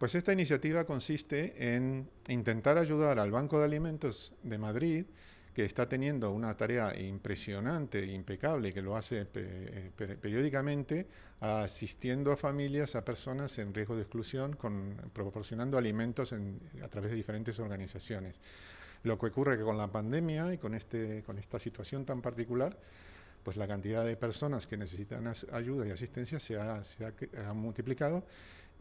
Pues esta iniciativa consiste en intentar ayudar al Banco de Alimentos de Madrid, que está teniendo una tarea impresionante, e impecable, que lo hace eh, eh, periódicamente, asistiendo a familias, a personas en riesgo de exclusión, proporcionando alimentos a través de diferentes organizaciones. Lo que ocurre que con la pandemia y con, este, esta situación tan particular, pues la cantidad de personas que necesitan ayuda y asistencia se ha multiplicado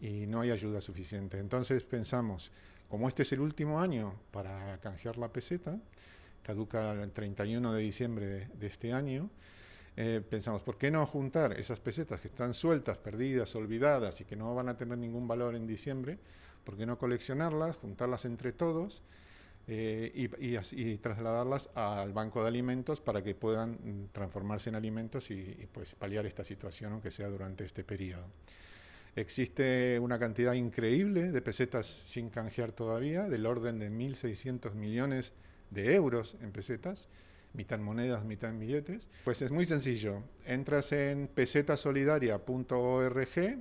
y no hay ayuda suficiente. Entonces pensamos, como este es el último año para canjear la peseta, caduca el 31 de diciembre de, este año, eh, pensamos, ¿por qué no juntar esas pesetas que están sueltas, perdidas, olvidadas y que no van a tener ningún valor en diciembre? ¿Por qué no coleccionarlas, juntarlas entre todos eh, y, trasladarlas al banco de alimentos para que puedan mm, transformarse en alimentos y, pues paliar esta situación, aunque sea durante este periodo? Existe una cantidad increíble de pesetas sin canjear todavía, del orden de 1.600 millones de euros en pesetas, mitad monedas, mitad en billetes. Pues es muy sencillo. Entras en pesetasolidaria.org,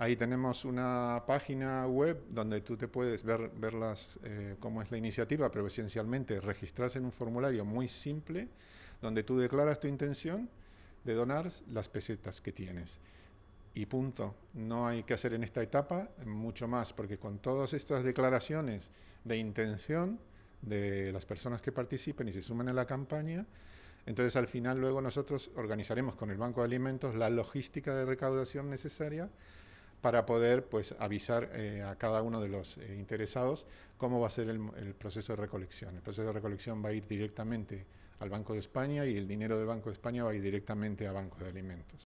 ahí tenemos una página web donde tú te puedes ver, las, eh, cómo es la iniciativa, pero esencialmente registras en un formulario muy simple donde tú declaras tu intención de donar las pesetas que tienes y punto. No hay que hacer en esta etapa mucho más, porque con todas estas declaraciones de intención de las personas que participen y se suman a la campaña, entonces al final luego nosotros organizaremos con el Banco de Alimentos la logística de recaudación necesaria para poder pues avisar eh, a cada uno de los eh, interesados cómo va a ser el, proceso de recolección. El proceso de recolección va a ir directamente al Banco de España y el dinero del Banco de España va a ir directamente a Banco de Alimentos.